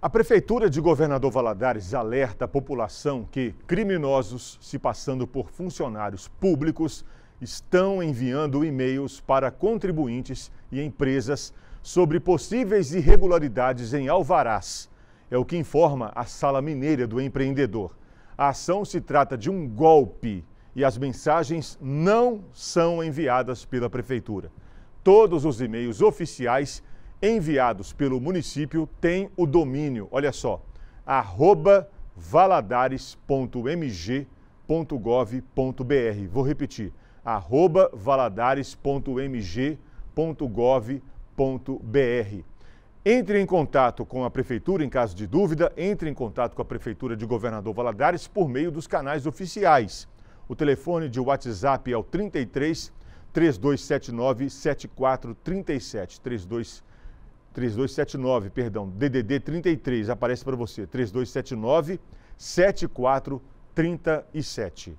A Prefeitura de Governador Valadares alerta a população que criminosos se passando por funcionários públicos estão enviando e-mails para contribuintes e empresas sobre possíveis irregularidades em alvarás. É o que informa a Sala Mineira do Empreendedor. A ação se trata de um golpe e as mensagens não são enviadas pela Prefeitura. Todos os e-mails oficiais enviados pelo município têm o domínio, olha só, arroba valadares.mg.gov.br. Vou repetir, arroba valadares.mg.gov.br. Entre em contato com a Prefeitura em caso de dúvida, entre em contato com a Prefeitura de Governador Valadares por meio dos canais oficiais. O telefone de WhatsApp é o 33 3279 7437 32 3279, perdão, DDD 33, aparece para você, 3279 7437.